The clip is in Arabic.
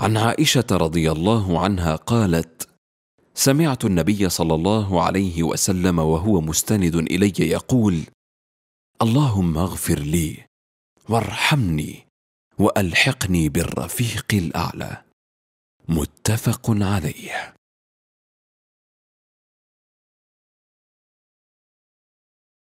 عن عائشه رضي الله عنها قالت سمعت النبي صلى الله عليه وسلم وهو مستند الي يقول اللهم اغفر لي وارحمني والحقني بالرفيق الاعلى متفق عليه